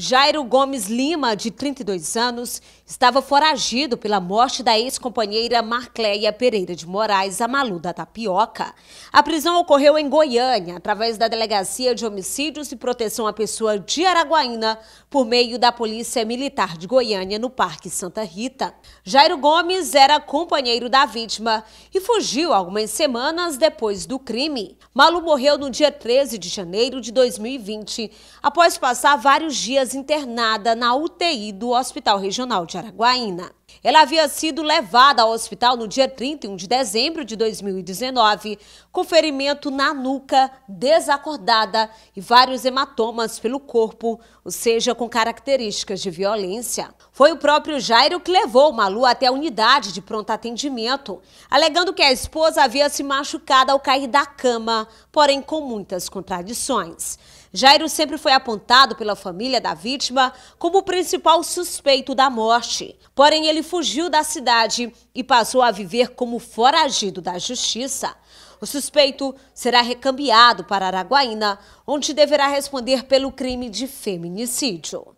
Jairo Gomes Lima, de 32 anos, estava foragido pela morte da ex-companheira Marcleia Pereira de Moraes, a Malu da Tapioca. A prisão ocorreu em Goiânia, através da Delegacia de Homicídios e Proteção à Pessoa de Araguaína, por meio da Polícia Militar de Goiânia, no Parque Santa Rita. Jairo Gomes era companheiro da vítima e fugiu algumas semanas depois do crime. Malu morreu no dia 13 de janeiro de 2020, após passar vários dias dias internada na UTI do Hospital Regional de Araguaína. Ela havia sido levada ao hospital no dia 31 de dezembro de 2019, com ferimento na nuca, desacordada e vários hematomas pelo corpo, ou seja, com características de violência. Foi o próprio Jairo que levou Malu até a unidade de pronto atendimento, alegando que a esposa havia se machucado ao cair da cama, porém com muitas contradições. Jairo sempre foi apontado pela família da vítima como o principal suspeito da morte, porém ele ele fugiu da cidade e passou a viver como foragido da justiça. O suspeito será recambiado para Araguaína, onde deverá responder pelo crime de feminicídio.